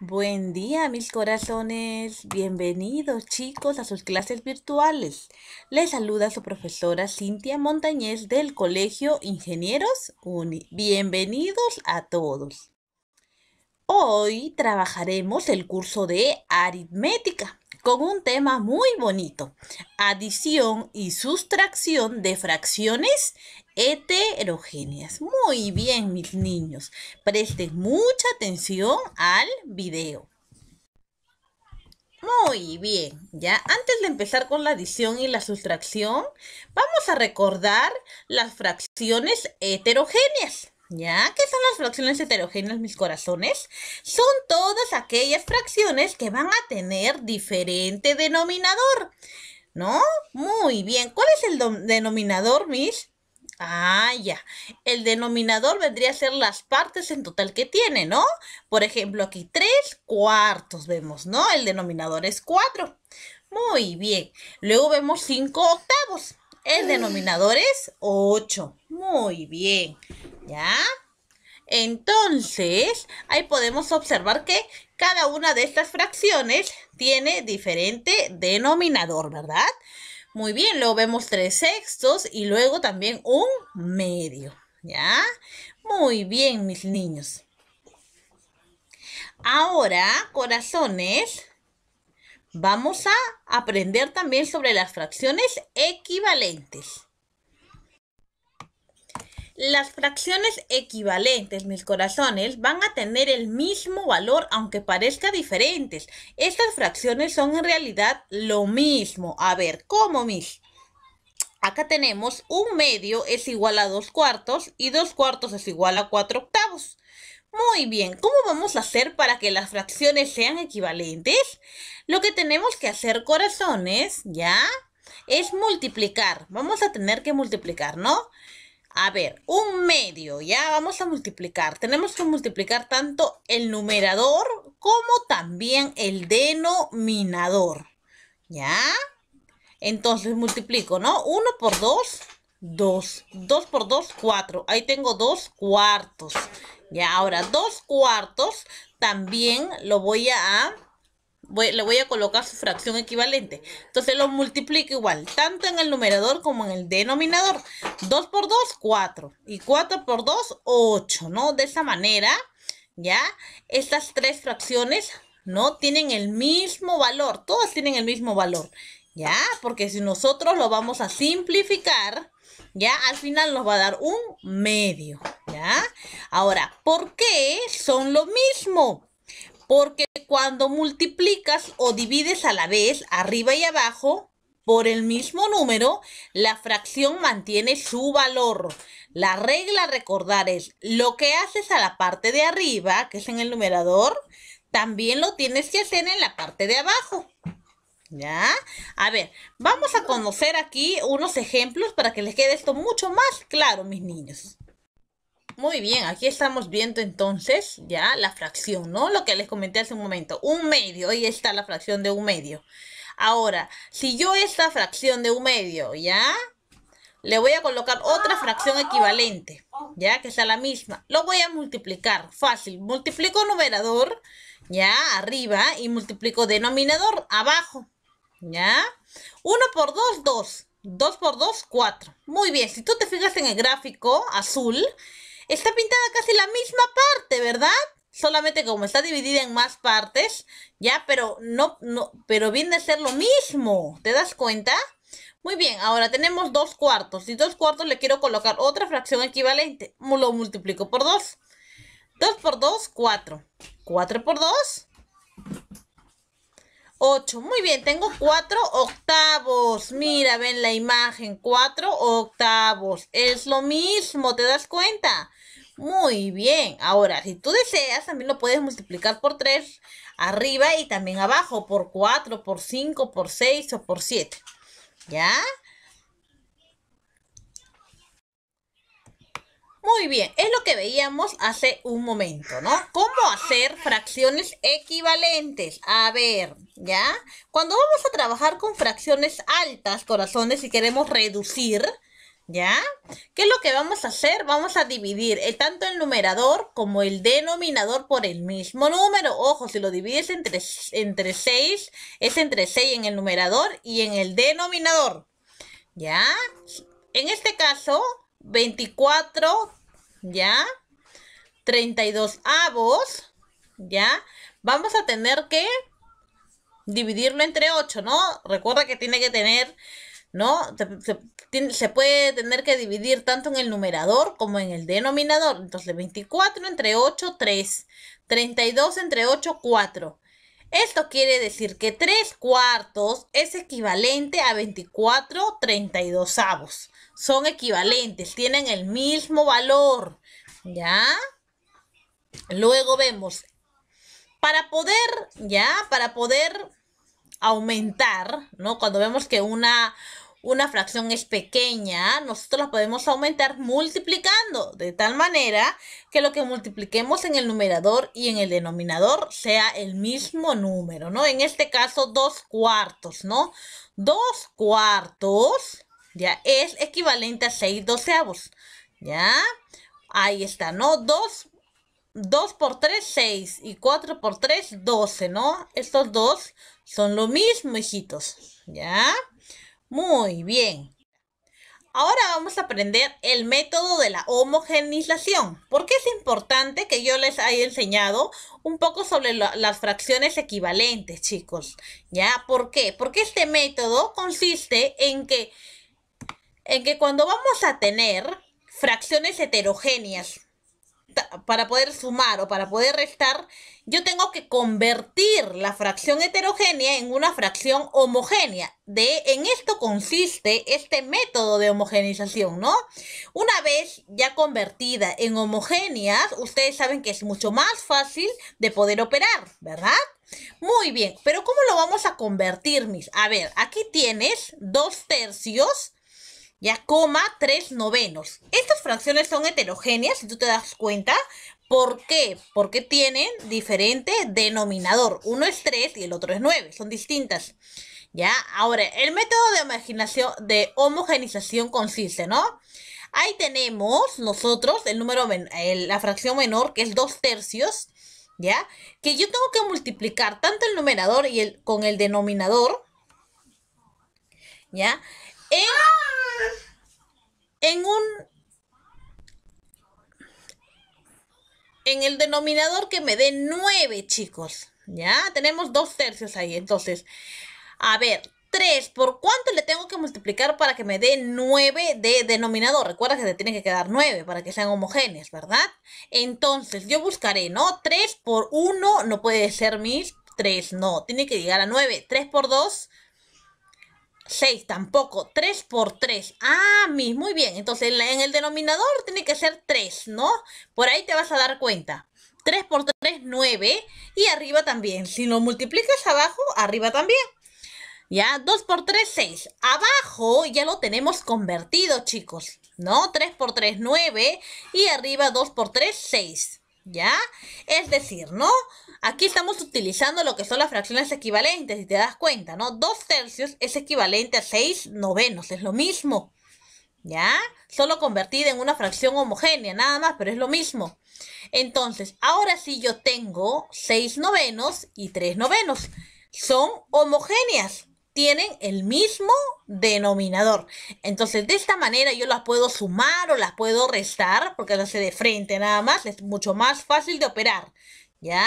Buen día, mis corazones. Bienvenidos, chicos, a sus clases virtuales. Les saluda su profesora Cintia Montañez del Colegio Ingenieros UNI. Bienvenidos a todos. Hoy trabajaremos el curso de aritmética con un tema muy bonito, adición y sustracción de fracciones heterogéneas. Muy bien, mis niños, presten mucha atención al video. Muy bien, ya antes de empezar con la adición y la sustracción, vamos a recordar las fracciones heterogéneas. ¿Ya? ¿Qué son las fracciones heterogéneas, mis corazones? Son todas aquellas fracciones que van a tener diferente denominador. ¿No? Muy bien. ¿Cuál es el denominador, mis? Ah, ya. El denominador vendría a ser las partes en total que tiene, ¿no? Por ejemplo, aquí tres cuartos vemos, ¿no? El denominador es cuatro. Muy bien. Luego vemos cinco octavos. El denominador es 8. Muy bien. ¿Ya? Entonces, ahí podemos observar que cada una de estas fracciones tiene diferente denominador, ¿verdad? Muy bien, luego vemos tres sextos y luego también un medio, ¿ya? Muy bien, mis niños. Ahora, corazones, Vamos a aprender también sobre las fracciones equivalentes. Las fracciones equivalentes, mis corazones, van a tener el mismo valor aunque parezca diferentes. Estas fracciones son en realidad lo mismo. A ver, ¿cómo, mis? Acá tenemos un medio es igual a dos cuartos y dos cuartos es igual a cuatro octavos. Muy bien, ¿cómo vamos a hacer para que las fracciones sean equivalentes? Lo que tenemos que hacer, corazones, ¿ya? Es multiplicar. Vamos a tener que multiplicar, ¿no? A ver, un medio, ya vamos a multiplicar. Tenemos que multiplicar tanto el numerador como también el denominador, ¿ya? Entonces multiplico, ¿no? Uno por 2, 2. 2 por dos, cuatro. Ahí tengo dos cuartos, ya, ahora dos cuartos también lo voy a... le voy a colocar su fracción equivalente. Entonces lo multiplico igual, tanto en el numerador como en el denominador. 2 por 2, 4. Y 4 por 2, 8, ¿no? De esa manera, ¿ya? Estas tres fracciones, ¿no? Tienen el mismo valor. Todas tienen el mismo valor, ¿ya? Porque si nosotros lo vamos a simplificar, ¿ya? Al final nos va a dar un medio, ¿ya? Ahora, ¿por qué son lo mismo? Porque cuando multiplicas o divides a la vez, arriba y abajo, por el mismo número, la fracción mantiene su valor. La regla a recordar es lo que haces a la parte de arriba, que es en el numerador, también lo tienes que hacer en la parte de abajo. ¿Ya? A ver, vamos a conocer aquí unos ejemplos para que les quede esto mucho más claro, mis niños. Muy bien, aquí estamos viendo entonces ya la fracción, ¿no? Lo que les comenté hace un momento, un medio, ahí está la fracción de un medio. Ahora, si yo esta fracción de un medio, ¿ya? Le voy a colocar otra fracción equivalente, ¿ya? Que sea la misma. Lo voy a multiplicar, fácil. Multiplico numerador, ¿ya? Arriba y multiplico denominador, abajo. ¿Ya? 1 por 2, 2. 2 por 2, 4. Muy bien, si tú te fijas en el gráfico azul, está pintada casi la misma parte, ¿verdad? Solamente como está dividida en más partes, ya, pero no, no, pero viene a ser lo mismo. ¿Te das cuenta? Muy bien, ahora tenemos 2 cuartos. Y 2 cuartos le quiero colocar otra fracción equivalente. Lo multiplico por 2. 2 por 2, 4. 4 por 2, 8. Muy bien, tengo 4 octavos. Mira, ven la imagen, 4 octavos. Es lo mismo, ¿te das cuenta? Muy bien. Ahora, si tú deseas, también lo puedes multiplicar por 3 arriba y también abajo, por 4, por 5, por 6 o por 7. ¿Ya? Muy bien, es lo que veíamos hace un momento, ¿no? ¿Cómo hacer fracciones equivalentes? A ver, ¿ya? Cuando vamos a trabajar con fracciones altas, corazones, si queremos reducir, ¿ya? ¿Qué es lo que vamos a hacer? Vamos a dividir el, tanto el numerador como el denominador por el mismo número. Ojo, si lo divides entre, entre 6, es entre 6 en el numerador y en el denominador, ¿ya? En este caso... 24 ¿ya? 32 avos, ¿ya? Vamos a tener que dividirlo entre 8, ¿no? Recuerda que tiene que tener, ¿no? Se, puede tener que dividir tanto en el numerador como en el denominador. Entonces, 24 entre 8, 3. 32 entre 8, 4. Esto quiere decir que 3 cuartos es equivalente a 24 32 avos son equivalentes, tienen el mismo valor, ¿ya? Luego vemos, para poder, ¿ya? Para poder aumentar, ¿no? Cuando vemos que una, una fracción es pequeña, nosotros la podemos aumentar multiplicando, de tal manera que lo que multipliquemos en el numerador y en el denominador sea el mismo número, ¿no? En este caso, dos cuartos, ¿no? Dos cuartos ¿ya? Es equivalente a 6 doceavos, ¿ya? Ahí está, ¿no? 2, 2 por 3, 6 y 4 por 3, 12, ¿no? Estos dos son lo mismo, hijitos, ¿ya? Muy bien. Ahora vamos a aprender el método de la homogenización. qué es importante que yo les haya enseñado un poco sobre las fracciones equivalentes, chicos? ¿Ya? ¿Por qué? Porque este método consiste en que en que cuando vamos a tener fracciones heterogéneas para poder sumar o para poder restar, yo tengo que convertir la fracción heterogénea en una fracción homogénea. De en esto consiste este método de homogenización, ¿no? Una vez ya convertida en homogéneas, ustedes saben que es mucho más fácil de poder operar, ¿verdad? Muy bien, pero ¿cómo lo vamos a convertir, mis? A ver, aquí tienes dos tercios ya coma tres novenos. Estas fracciones son heterogéneas, si tú te das cuenta. ¿Por qué? Porque tienen diferente denominador. Uno es 3 y el otro es 9. Son distintas. ¿Ya? Ahora, el método de, imaginación, de homogenización consiste, ¿no? Ahí tenemos nosotros el número, la fracción menor, que es 2 tercios, ¿ya? Que yo tengo que multiplicar tanto el numerador y el, con el denominador, ¿ya? en, un en el denominador que me dé 9, chicos. Ya, tenemos dos tercios ahí. Entonces, a ver, 3, ¿por cuánto le tengo que multiplicar para que me dé 9 de denominador? Recuerda que te tiene que quedar 9 para que sean homogéneas ¿verdad? Entonces, yo buscaré, ¿no? 3 por 1 no puede ser mis 3, no, tiene que llegar a 9. 3 por 2, 6 tampoco. 3 por 3. Ah, mis, muy bien. Entonces en, en el denominador tiene que ser 3, ¿no? Por ahí te vas a dar cuenta. 3 por 3, 9. Y arriba también. Si lo multiplicas abajo, arriba también. ¿Ya? 2 por 3, 6. Abajo ya lo tenemos convertido, chicos. ¿No? 3 por 3, 9. Y arriba 2 por 3, 6. ¿Ya? Es decir, ¿no? Aquí estamos utilizando lo que son las fracciones equivalentes, y te das cuenta, ¿no? Dos tercios es equivalente a seis novenos, es lo mismo. ¿Ya? Solo convertida en una fracción homogénea, nada más, pero es lo mismo. Entonces, ahora sí yo tengo seis novenos y tres novenos. Son homogéneas tienen el mismo denominador. Entonces, de esta manera yo las puedo sumar o las puedo restar, porque las sé de frente nada más, es mucho más fácil de operar, ¿ya?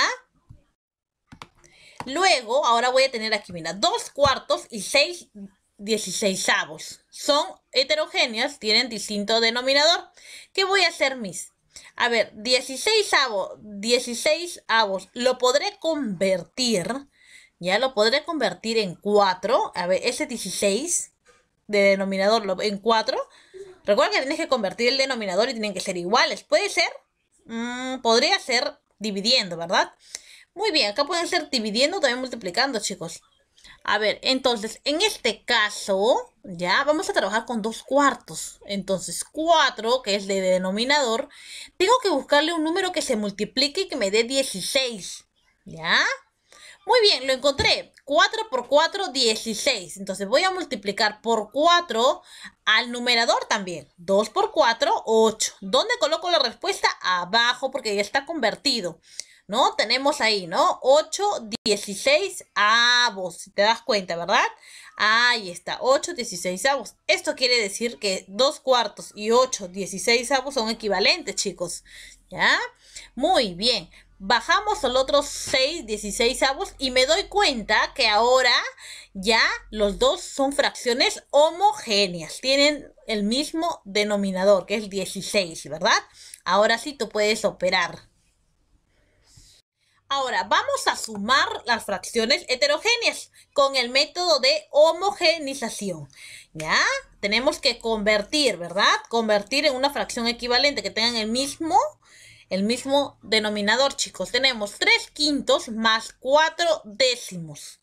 Luego, ahora voy a tener aquí, mira, dos cuartos y seis dieciséisavos. Son heterogéneas, tienen distinto denominador. ¿Qué voy a hacer, mis? A ver, 16 avos, 16 avos, lo podré convertir ya lo podré convertir en 4. A ver, ese 16 de denominador en 4. Recuerda que tienes que convertir el denominador y tienen que ser iguales. ¿Puede ser? Mm, podría ser dividiendo, ¿verdad? Muy bien, acá pueden ser dividiendo también multiplicando, chicos. A ver, entonces, en este caso, ya vamos a trabajar con dos cuartos. Entonces, 4, que es de denominador, tengo que buscarle un número que se multiplique y que me dé 16. ¿Ya? Muy bien, lo encontré. 4 por 4, 16. Entonces voy a multiplicar por 4 al numerador también. 2 por 4, 8. ¿Dónde coloco la respuesta? Abajo, porque ya está convertido. ¿No? Tenemos ahí, ¿no? 8, 16 avos. Si te das cuenta, ¿verdad? Ahí está, 8, 16 avos. Esto quiere decir que 2 cuartos y 8, 16 avos son equivalentes, chicos. ¿Ya? Muy bien bajamos al otro 6 16 avos y me doy cuenta que ahora ya los dos son fracciones homogéneas, tienen el mismo denominador, que es 16, ¿verdad? Ahora sí tú puedes operar. Ahora, vamos a sumar las fracciones heterogéneas con el método de homogenización. ¿Ya? Tenemos que convertir, ¿verdad? Convertir en una fracción equivalente que tengan el mismo el mismo denominador, chicos. Tenemos 3 quintos más 4 décimos.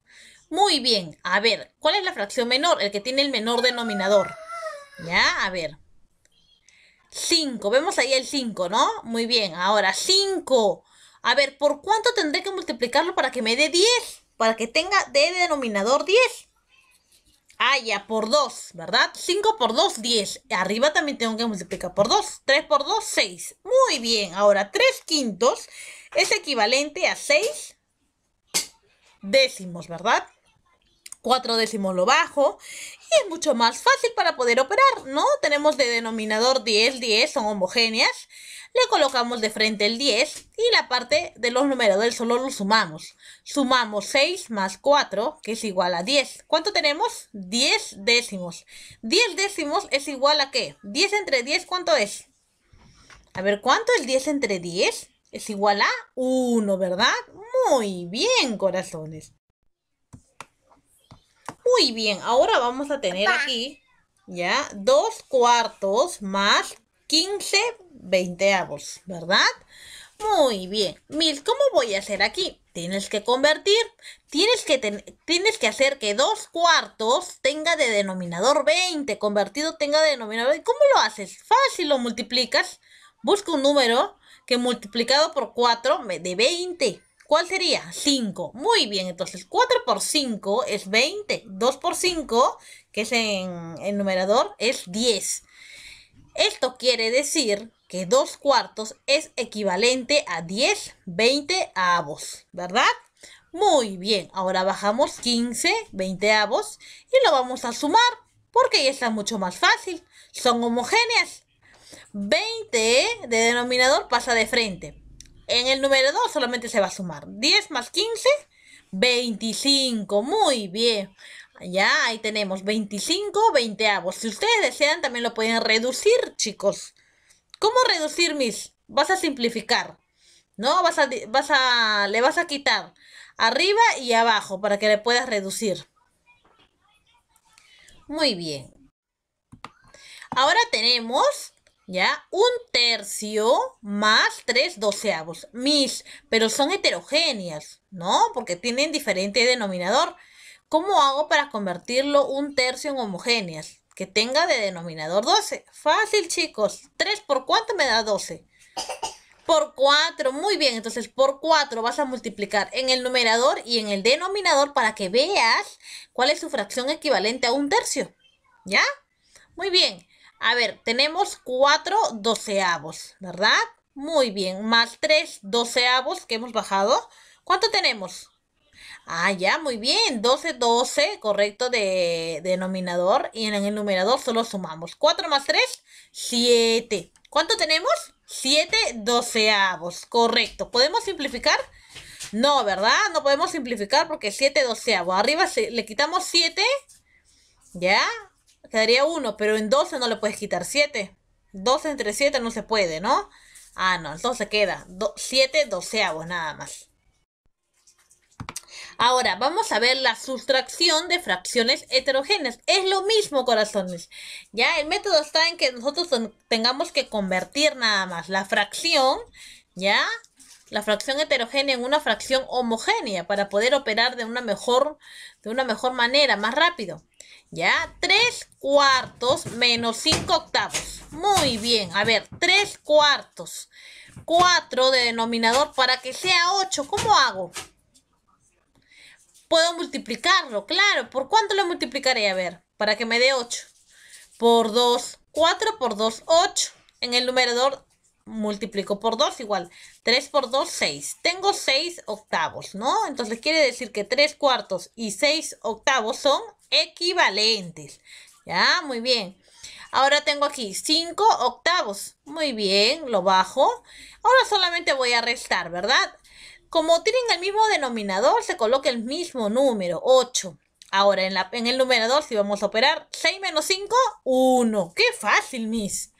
Muy bien, a ver, ¿cuál es la fracción menor? El que tiene el menor denominador. Ya, a ver. 5, vemos ahí el 5, ¿no? Muy bien, ahora 5. A ver, ¿por cuánto tendré que multiplicarlo para que me dé 10? Para que tenga de denominador 10. Vaya, por 2, ¿verdad? 5 por 2, 10. Arriba también tengo que multiplicar por 2. 3 por 2, 6. Muy bien. Ahora, 3 quintos es equivalente a 6 décimos, ¿verdad? 4 décimos lo bajo y es mucho más fácil para poder operar, ¿no? Tenemos de denominador 10, 10 son homogéneas, le colocamos de frente el 10 y la parte de los numeradores solo lo sumamos. Sumamos 6 más 4, que es igual a 10. ¿Cuánto tenemos? 10 décimos. 10 décimos es igual a qué? 10 entre 10, ¿cuánto es? A ver, ¿cuánto es 10 entre 10? Es igual a 1, ¿verdad? Muy bien, corazones. Muy bien, ahora vamos a tener aquí, ¿ya? Dos cuartos más 15 veinteavos, ¿verdad? Muy bien. Mil, ¿cómo voy a hacer aquí? Tienes que convertir, tienes que, tienes que hacer que dos cuartos tenga de denominador 20, convertido tenga de denominador 20. ¿Cómo lo haces? Fácil, lo multiplicas. Busca un número que multiplicado por 4 me dé 20. ¿Cuál sería? 5. Muy bien, entonces 4 por 5 es 20. 2 por 5, que es en el numerador, es 10. Esto quiere decir que 2 cuartos es equivalente a 10, 20 avos, ¿verdad? Muy bien, ahora bajamos 15, 20 avos y lo vamos a sumar porque ya está mucho más fácil. Son homogéneas. 20 de denominador pasa de frente. En el número 2 solamente se va a sumar 10 más 15, 25. Muy bien. Ya, ahí tenemos 25 veinteavos. Si ustedes desean, también lo pueden reducir, chicos. ¿Cómo reducir, mis? Vas a simplificar. ¿No? Vas a, vas a, le vas a quitar arriba y abajo para que le puedas reducir. Muy bien. Ahora tenemos ¿ya? Un tercio más tres doceavos, mis, pero son heterogéneas, ¿no? Porque tienen diferente denominador. ¿Cómo hago para convertirlo un tercio en homogéneas? Que tenga de denominador 12. Fácil, chicos. 3 por cuánto me da 12. Por 4. Muy bien. Entonces, por 4 vas a multiplicar en el numerador y en el denominador para que veas cuál es su fracción equivalente a un tercio. ¿Ya? Muy bien. A ver, tenemos 4 doceavos, ¿verdad? Muy bien, más 3 doceavos que hemos bajado. ¿Cuánto tenemos? Ah, ya, muy bien. 12, 12, correcto de denominador. Y en el numerador solo sumamos. 4 más 3, 7. ¿Cuánto tenemos? 7 doceavos, correcto. ¿Podemos simplificar? No, ¿verdad? No podemos simplificar porque 7 doceavos. Arriba le quitamos 7, ¿ya? Quedaría uno, pero en 12 no le puedes quitar 7. 12 entre 7 no se puede, ¿no? Ah, no, entonces queda 7 doceavos nada más. Ahora, vamos a ver la sustracción de fracciones heterogéneas. Es lo mismo, corazones. Ya, el método está en que nosotros tengamos que convertir nada más la fracción, ¿ya? La fracción heterogénea en una fracción homogénea para poder operar de una mejor, de una mejor manera, más rápido. ¿Ya? 3 cuartos menos 5 octavos. Muy bien. A ver, 3 cuartos. 4 de denominador para que sea 8. ¿Cómo hago? Puedo multiplicarlo, claro. ¿Por cuánto lo multiplicaré? A ver, para que me dé 8. Por 2. 4 por 2, 8. En el numerador multiplico por 2 igual 3 por 2, 6. Tengo 6 octavos, ¿no? Entonces quiere decir que 3 cuartos y 6 octavos son equivalentes. Ya, muy bien. Ahora tengo aquí 5 octavos. Muy bien, lo bajo. Ahora solamente voy a restar, ¿verdad? Como tienen el mismo denominador, se coloca el mismo número, 8. Ahora, en, la, en el numerador, si vamos a operar, 6 menos 5, 1. ¡Qué fácil, Miss!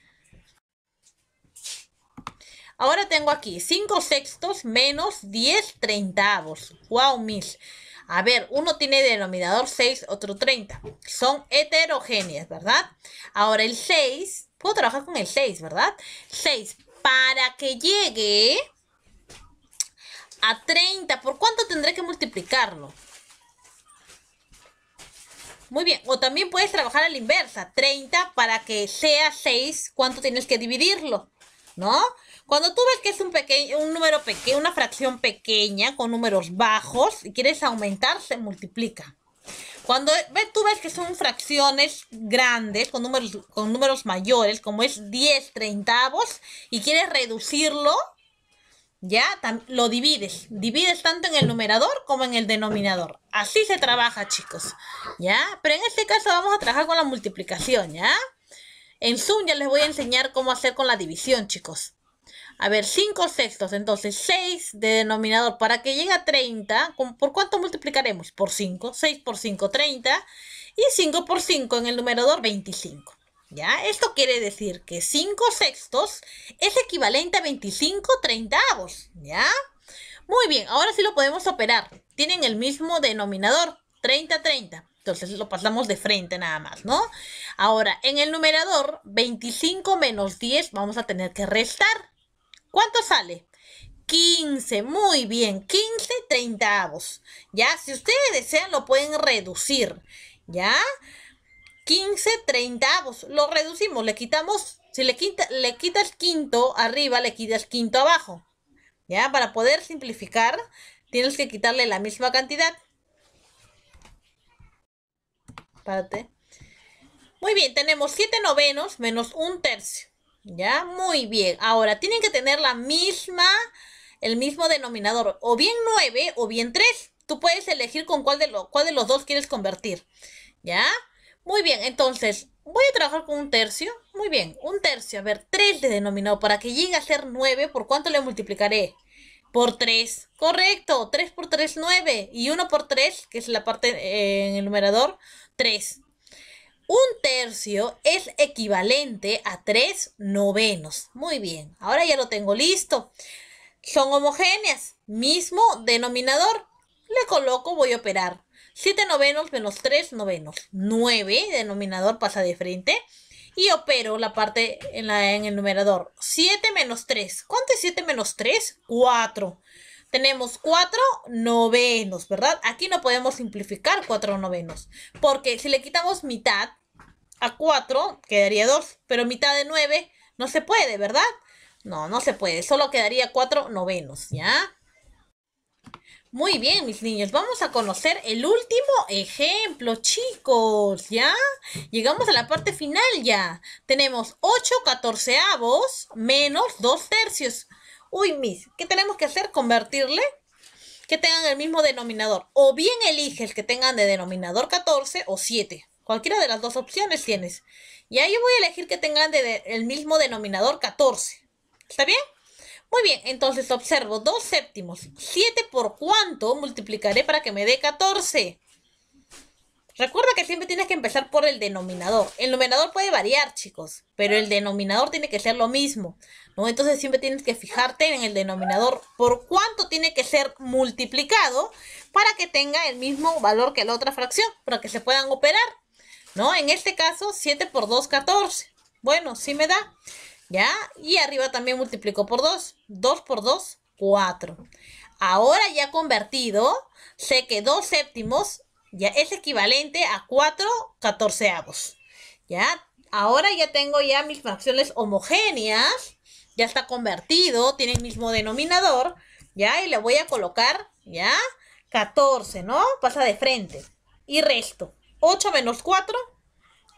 Ahora tengo aquí 5 sextos menos 10 treintavos. Wow, mis. A ver, uno tiene denominador 6, otro 30. Son heterogéneas, ¿verdad? Ahora el 6, puedo trabajar con el 6, ¿verdad? 6, para que llegue a 30, ¿por cuánto tendré que multiplicarlo? Muy bien, o también puedes trabajar a la inversa, 30 para que sea 6, ¿cuánto tienes que dividirlo? ¿No? Cuando tú ves que es un pequeño, un número pequeño, una fracción pequeña con números bajos y quieres aumentar, se multiplica. Cuando tú ves que son fracciones grandes, con números, con números mayores, como es 10 treintavos, y quieres reducirlo, ya lo divides. Divides tanto en el numerador como en el denominador. Así se trabaja, chicos. ¿Ya? Pero en este caso vamos a trabajar con la multiplicación, ¿ya? En Zoom ya les voy a enseñar cómo hacer con la división, chicos. A ver, 5 sextos, entonces 6 de denominador. Para que llegue a 30, ¿por cuánto multiplicaremos? Por 5. 6 por 5, 30. Y 5 por 5 en el numerador, 25. ¿Ya? Esto quiere decir que 5 sextos es equivalente a 25 30 ¿Ya? Muy bien, ahora sí lo podemos operar. Tienen el mismo denominador, 30, 30. Entonces lo pasamos de frente nada más, ¿no? Ahora, en el numerador, 25 menos 10 vamos a tener que restar. ¿Cuánto sale? 15, muy bien, 15 treintavos. Ya, si ustedes desean, lo pueden reducir. ¿Ya? 15 treintavos. Lo reducimos, le quitamos, si le quita, le quita el quinto arriba, le quita el quinto abajo. ¿Ya? Para poder simplificar, tienes que quitarle la misma cantidad. Párate. Muy bien, tenemos 7 novenos menos un tercio. ¿Ya? Muy bien. Ahora, tienen que tener la misma, el mismo denominador. O bien 9 o bien 3. Tú puedes elegir con cuál de, lo, cuál de los dos quieres convertir. ¿Ya? Muy bien, entonces, voy a trabajar con un tercio. Muy bien, un tercio. A ver, 3 de denominador. Para que llegue a ser 9, ¿por cuánto le multiplicaré? Por 3. Correcto. 3 por 3, 9. Y 1 por 3, que es la parte eh, en el numerador, 3. Un tercio es equivalente a tres novenos. Muy bien, ahora ya lo tengo listo. Son homogéneas, mismo denominador. Le coloco, voy a operar. 7 novenos menos tres novenos. 9, denominador pasa de frente. Y opero la parte en, el numerador. 7 menos 3. ¿Cuánto es 7 menos 3? 4 tenemos cuatro novenos, ¿verdad? Aquí no podemos simplificar cuatro novenos, porque si le quitamos mitad, a 4 quedaría 2, pero mitad de 9 no se puede, ¿verdad? No, no se puede, solo quedaría 4 novenos, ¿ya? Muy bien, mis niños, vamos a conocer el último ejemplo, chicos, ¿ya? Llegamos a la parte final ya. Tenemos 8 catorceavos menos 2 tercios. Uy, mis, ¿qué tenemos que hacer? Convertirle que tengan el mismo denominador. O bien elige el que tengan de denominador 14 o 7. Cualquiera de las dos opciones tienes. Y ahí yo voy a elegir que tengan el mismo denominador 14. ¿Está bien? Muy bien, entonces observo dos séptimos. 7 por cuánto multiplicaré para que me dé 14. Recuerda que siempre tienes que empezar por el denominador. El numerador puede variar, chicos, pero el denominador tiene que ser lo mismo. Entonces siempre tienes que fijarte en el denominador por cuánto tiene que ser multiplicado para que tenga el mismo valor que la otra fracción, para que se puedan operar. ¿no? En este caso, 7 por 2, 14. Bueno, sí me da, ¿ya? Y arriba también multiplico por 2. 2 por 2, 4. Ahora ya convertido, sé que 2 séptimos ya es equivalente a 4 catorceavos, ¿ya? Ahora ya tengo ya mis fracciones homogéneas, ya está convertido, tiene el mismo denominador, ¿ya? Y le voy a colocar, ¿ya? 14, ¿no? Pasa de frente. Y resto. 8 menos 4,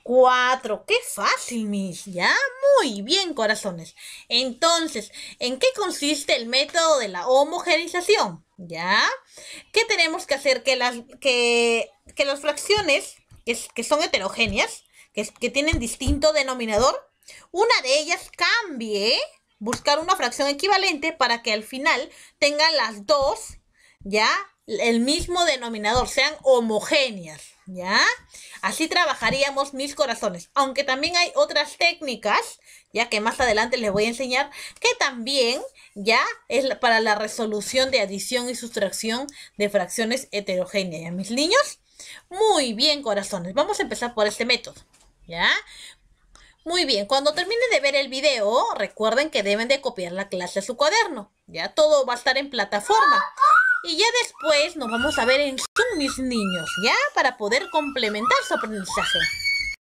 4. ¡Qué fácil, mis! Ya, muy bien, corazones. Entonces, ¿en qué consiste el método de la homogeneización ¿Ya? ¿Qué tenemos que hacer? Que las, que, las fracciones, que, que son heterogéneas, que, que tienen distinto denominador, una de ellas cambie, buscar una fracción equivalente para que al final tengan las dos, ¿ya? El mismo denominador, sean homogéneas. ¿ya? Así trabajaríamos mis corazones, aunque también hay otras técnicas, ya que más adelante les voy a enseñar, que también ya es para la resolución de adición y sustracción de fracciones heterogéneas, ¿ya, mis niños? Muy bien, corazones, vamos a empezar por este método, ¿ya? Muy bien, cuando terminen de ver el video, recuerden que deben de copiar la clase a su cuaderno, ¿ya? Todo va a estar en plataforma. Y ya después nos vamos a ver en Zoom, mis niños, ¿ya? Para poder complementar su aprendizaje.